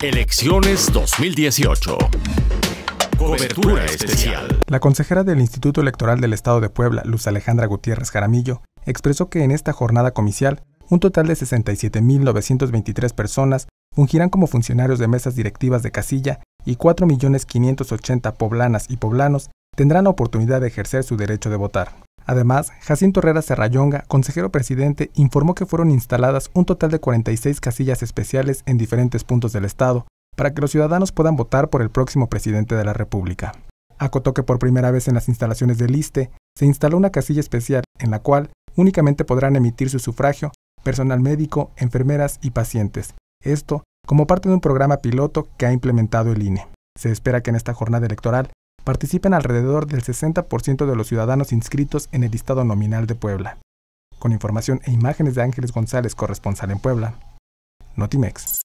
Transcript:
Elecciones 2018. Cobertura especial. La consejera del Instituto Electoral del Estado de Puebla, Luz Alejandra Gutiérrez Jaramillo, expresó que en esta jornada comicial, un total de 67.923 personas fungirán como funcionarios de mesas directivas de casilla y 4.580 poblanas y poblanos tendrán la oportunidad de ejercer su derecho de votar. Además, Jacinto Herrera Serrayonga, consejero presidente, informó que fueron instaladas un total de 46 casillas especiales en diferentes puntos del estado para que los ciudadanos puedan votar por el próximo presidente de la República. Acotó que por primera vez en las instalaciones del ISTE se instaló una casilla especial en la cual únicamente podrán emitir su sufragio personal médico, enfermeras y pacientes. Esto como parte de un programa piloto que ha implementado el INE. Se espera que en esta jornada electoral participan alrededor del 60% de los ciudadanos inscritos en el listado nominal de Puebla. Con información e imágenes de Ángeles González, corresponsal en Puebla. Notimex.